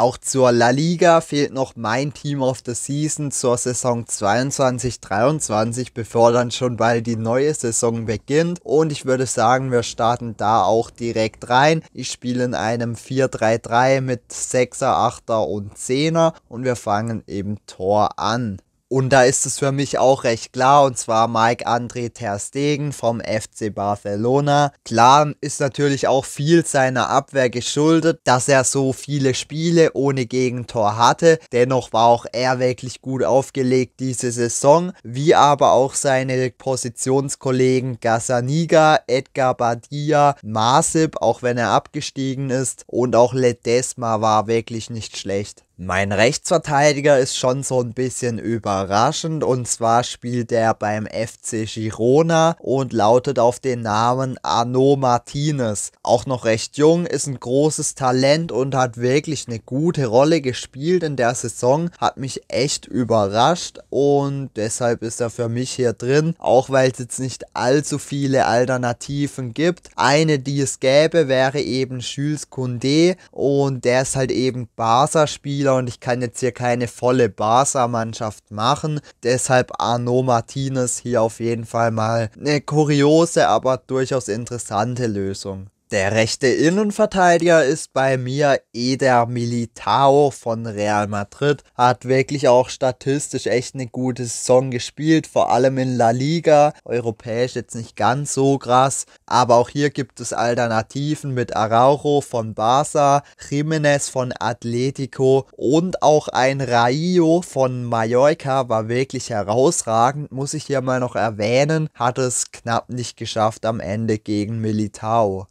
Auch zur La Liga fehlt noch mein Team of the Season zur Saison 22-23, bevor dann schon bald die neue Saison beginnt. Und ich würde sagen, wir starten da auch direkt rein. Ich spiele in einem 4-3-3 mit 6er, 8er und 10er und wir fangen im Tor an. Und da ist es für mich auch recht klar, und zwar Mike André Ter Stegen vom FC Barcelona. Klar ist natürlich auch viel seiner Abwehr geschuldet, dass er so viele Spiele ohne Gegentor hatte. Dennoch war auch er wirklich gut aufgelegt diese Saison, wie aber auch seine Positionskollegen Gazzaniga, Edgar Badia, Masip, auch wenn er abgestiegen ist, und auch Ledesma war wirklich nicht schlecht. Mein Rechtsverteidiger ist schon so ein bisschen überraschend und zwar spielt er beim FC Girona und lautet auf den Namen Arno Martinez. Auch noch recht jung, ist ein großes Talent und hat wirklich eine gute Rolle gespielt in der Saison, hat mich echt überrascht und deshalb ist er für mich hier drin, auch weil es jetzt nicht allzu viele Alternativen gibt. Eine, die es gäbe, wäre eben Jules Koundé und der ist halt eben Barca-Spieler Spieler und ich kann jetzt hier keine volle Barca-Mannschaft machen. Deshalb Arno Martinez hier auf jeden Fall mal eine kuriose, aber durchaus interessante Lösung. Der rechte Innenverteidiger ist bei mir Eder Militao von Real Madrid. Hat wirklich auch statistisch echt eine gute Saison gespielt, vor allem in La Liga. Europäisch jetzt nicht ganz so krass, aber auch hier gibt es Alternativen mit Araujo von Barça, Jiménez von Atletico und auch ein Raio von Mallorca war wirklich herausragend, muss ich hier mal noch erwähnen. Hat es knapp nicht geschafft am Ende gegen Militao.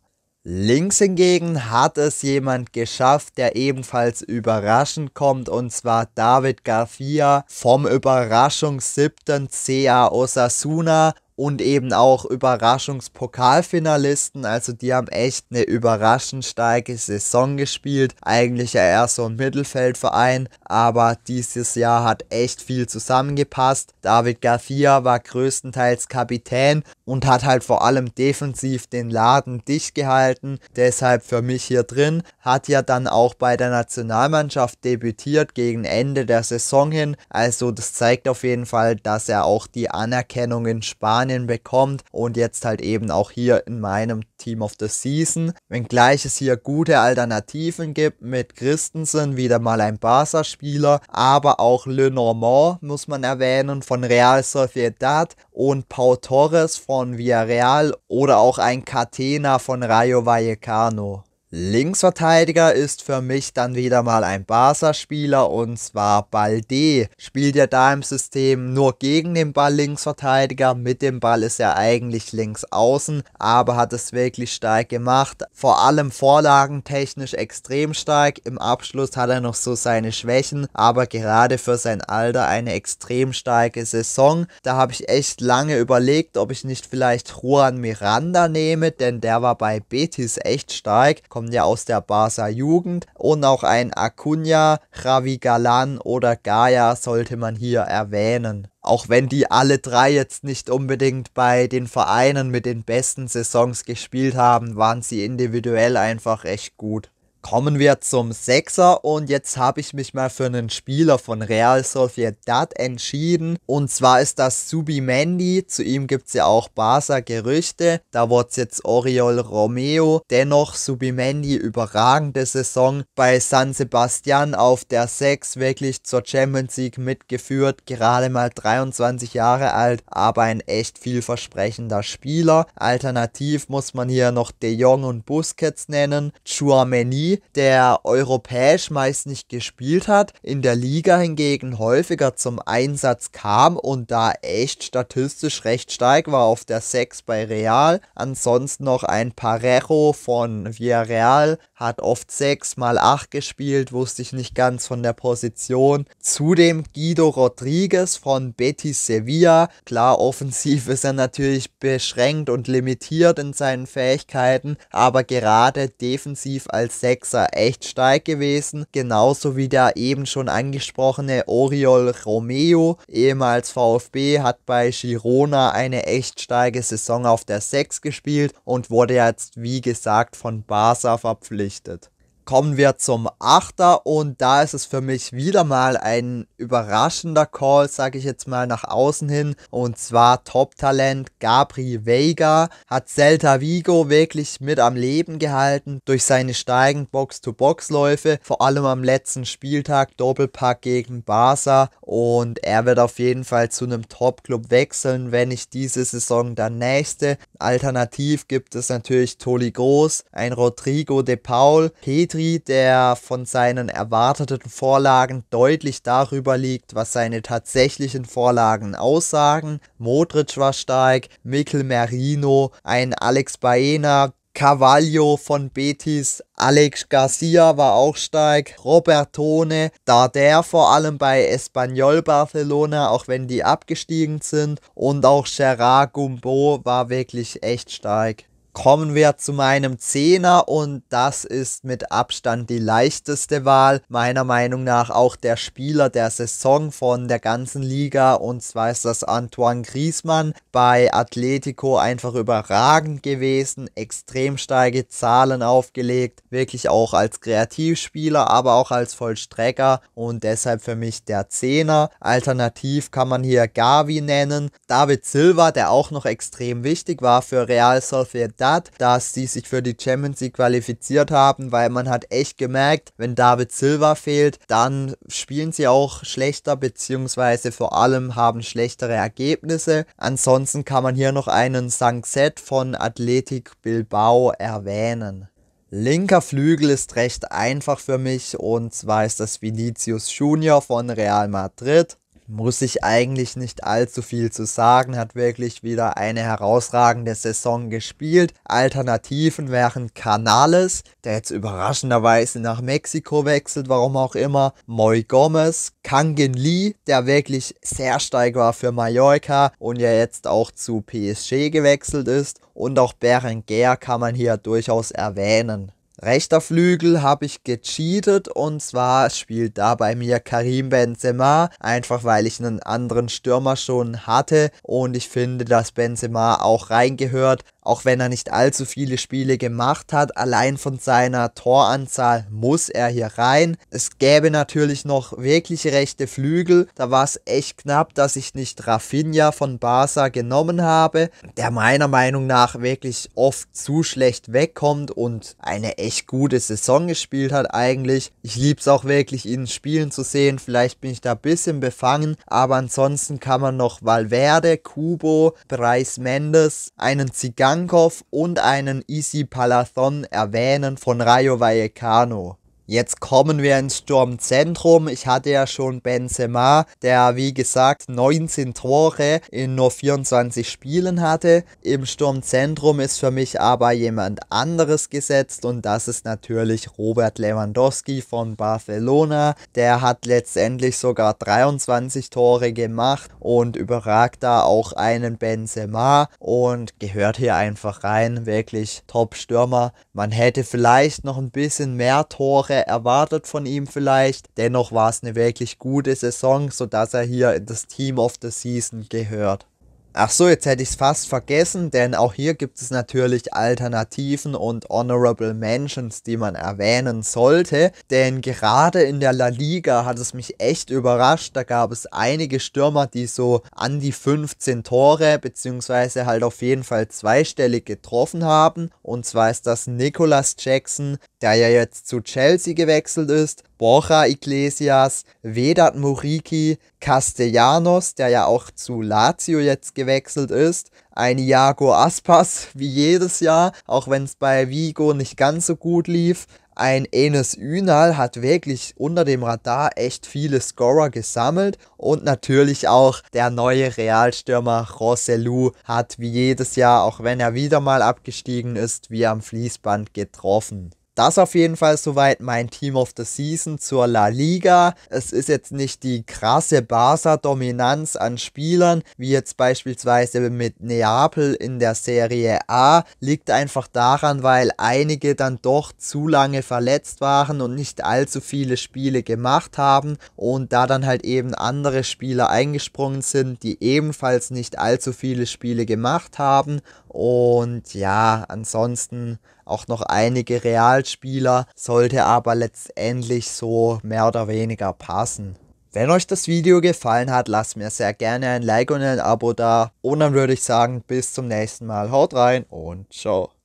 Links hingegen hat es jemand geschafft, der ebenfalls überraschend kommt, und zwar David Garcia vom Überraschung 7. CA Osasuna und eben auch Überraschungspokalfinalisten. Also die haben echt eine überraschend starke Saison gespielt. Eigentlich ja eher so ein Mittelfeldverein, aber dieses Jahr hat echt viel zusammengepasst. David Garcia war größtenteils Kapitän und hat halt vor allem defensiv den Laden dicht gehalten. Deshalb für mich hier drin. Hat ja dann auch bei der Nationalmannschaft debütiert gegen Ende der Saison hin. Also das zeigt auf jeden Fall, dass er auch die Anerkennung in Spanien Kampagnen bekommt und jetzt halt eben auch hier in meinem Team of the Season. Wenngleich es hier gute Alternativen gibt mit Christensen, wieder mal ein Barca-Spieler, aber auch Le Normand muss man erwähnen von Real Sociedad und Paul Torres von Villarreal oder auch ein Catena von Rayo Vallecano. Linksverteidiger ist für mich dann wieder mal ein Barca-Spieler und zwar Balde. Spielt er da im System nur gegen den Ball Linksverteidiger, mit dem Ball ist er eigentlich links außen, aber hat es wirklich stark gemacht. Vor allem vorlagentechnisch extrem stark, im Abschluss hat er noch so seine Schwächen, aber gerade für sein Alter eine extrem starke Saison. Da habe ich echt lange überlegt, ob ich nicht vielleicht Juan Miranda nehme, denn der war bei Betis echt stark kommen ja aus der Barca Jugend und auch ein Acuna, Ravi Galan oder Gaia sollte man hier erwähnen. Auch wenn die alle drei jetzt nicht unbedingt bei den Vereinen mit den besten Saisons gespielt haben, waren sie individuell einfach echt gut. Kommen wir zum Sechser und jetzt habe ich mich mal für einen Spieler von Real Sociedad entschieden und zwar ist das Subi Subimendi, zu ihm gibt es ja auch Barca Gerüchte, da wurde jetzt Oriol Romeo, dennoch Subi Subimendi überragende Saison bei San Sebastian auf der 6 wirklich zur Champions League mitgeführt, gerade mal 23 Jahre alt, aber ein echt vielversprechender Spieler. Alternativ muss man hier noch De Jong und Busquets nennen, Chouameni der europäisch meist nicht gespielt hat, in der Liga hingegen häufiger zum Einsatz kam und da echt statistisch recht stark war auf der 6 bei Real. Ansonsten noch ein Parejo von Villarreal, hat oft 6 mal 8 gespielt, wusste ich nicht ganz von der Position. Zudem Guido Rodriguez von Betis Sevilla. Klar, offensiv ist er natürlich beschränkt und limitiert in seinen Fähigkeiten, aber gerade defensiv als 6 Sechser echt stark gewesen. Genauso wie der eben schon angesprochene Oriol Romeo, ehemals VfB, hat bei Girona eine echt starke Saison auf der 6 gespielt und wurde jetzt, wie gesagt, von Barca verpflichtet. Kommen wir zum Achter und da ist es für mich wieder mal ein überraschender Call, sage ich jetzt mal nach außen hin. Und zwar Top-Talent Gabri Vega hat Celta Vigo wirklich mit am Leben gehalten durch seine steigend Box-to-Box-Läufe, vor allem am letzten Spieltag Doppelpack gegen Barca. Und er wird auf jeden Fall zu einem Top-Club wechseln, wenn nicht diese Saison der nächste. Alternativ gibt es natürlich Toli Groß, ein Rodrigo de Paul, Petri Petri, der von seinen erwarteten Vorlagen deutlich darüber liegt, was seine tatsächlichen Vorlagen aussagen. Modric war stark, Mikel Merino, ein Alex Baena, Carvalho von Betis, Alex Garcia war auch stark, Robertone, Darder vor allem bei Espanyol Barcelona, auch wenn die abgestiegen sind und auch Gerard Gumbo war wirklich echt stark. Kommen wir zu meinem Zehner und das ist mit Abstand die leichteste Wahl, meiner Meinung nach auch der Spieler der Saison von der ganzen Liga und zwar ist das Antoine Griezmann bei Atletico einfach überragend gewesen, extrem steige Zahlen aufgelegt, wirklich auch als Kreativspieler, aber auch als Vollstrecker und deshalb für mich der Zehner. Alternativ kann man hier Gavi nennen, David Silva, der auch noch extrem wichtig war für Real Sociedad Bagdad, dass sie sich für die Champions League qualifiziert haben, weil man hat echt gemerkt, wenn David Silva fehlt, dann spielen sie auch schlechter, beziehungsweise vor allem haben schlechtere Ergebnisse. Ansonsten kann man hier noch einen Sunset von Athletic Bilbao erwähnen. Linker Flügel ist recht einfach für mich und zwar ist das Vinicius Junior von Real Madrid muss ich eigentlich nicht allzu viel zu sagen, hat wirklich wieder eine herausragende Saison gespielt. Alternativen wären Canales, der jetzt überraschenderweise nach Mexiko wechselt, warum auch immer, Moy Gomez, Kangin Lee, der wirklich sehr steig war für Mallorca und ja jetzt auch zu PSG gewechselt ist und auch Berenguer kann man hier durchaus erwähnen. Rechter Flügel habe ich gecheatet und zwar spielt da bei mir Karim Benzema, einfach weil ich einen anderen Stürmer schon hatte und ich finde, dass Benzema auch reingehört auch wenn er nicht allzu viele Spiele gemacht hat. Allein von seiner Toranzahl muss er hier rein. Es gäbe natürlich noch wirklich rechte Flügel. Da war es echt knapp, dass ich nicht Rafinha von Barca genommen habe, der meiner Meinung nach wirklich oft zu schlecht wegkommt und eine echt gute Saison gespielt hat eigentlich. Ich liebe es auch wirklich, ihn spielen zu sehen. Vielleicht bin ich da ein bisschen befangen, aber ansonsten kann man noch Valverde, Kubo, Bryce Mendes, einen Zigan Stankov und einen Easy Palathon erwähnen von Rayo Vallecano. Jetzt kommen wir ins Sturmzentrum. Ich hatte ja schon Benzema, der wie gesagt 19 Tore in nur 24 Spielen hatte. Im Sturmzentrum ist für mich aber jemand anderes gesetzt und das ist natürlich Robert Lewandowski von Barcelona. Der hat letztendlich sogar 23 Tore gemacht und überragt da auch einen Benzema und gehört hier einfach rein. Wirklich Top-Stürmer. Man hätte vielleicht noch ein bisschen mehr Tore erwartet von ihm vielleicht. Dennoch war es eine wirklich gute Saison, sodass er hier in das Team of the Season gehört. Ach so, jetzt hätte ich es fast vergessen, denn auch hier gibt es natürlich Alternativen und Honorable Mentions, die man erwähnen sollte. Denn gerade in der La Liga hat es mich echt überrascht. Da gab es einige Stürmer, die so an die 15 Tore beziehungsweise halt auf jeden Fall zweistellig getroffen haben. Und zwar ist das Nicolas Jackson, der ja jetzt zu Chelsea gewechselt ist. Borja Iglesias, Vedat Muriki, Castellanos, der ja auch zu Lazio jetzt gewechselt ist, ein Iago Aspas, wie jedes Jahr, auch wenn es bei Vigo nicht ganz so gut lief, ein Enes Ünal hat wirklich unter dem Radar echt viele Scorer gesammelt und natürlich auch der neue Realstürmer Roselu hat wie jedes Jahr, auch wenn er wieder mal abgestiegen ist, wie am Fließband getroffen. Das auf jeden Fall soweit mein Team of the Season zur La Liga. Es ist jetzt nicht die krasse Barca-Dominanz an Spielern, wie jetzt beispielsweise mit Neapel in der Serie A. Liegt einfach daran, weil einige dann doch zu lange verletzt waren und nicht allzu viele Spiele gemacht haben und da dann halt eben andere Spieler eingesprungen sind, die ebenfalls nicht allzu viele Spiele gemacht haben und ja, ansonsten auch noch einige Realspieler, sollte aber letztendlich so mehr oder weniger passen. Wenn euch das Video gefallen hat, lasst mir sehr gerne ein Like und ein Abo da. Und dann würde ich sagen, bis zum nächsten Mal. Haut rein und ciao.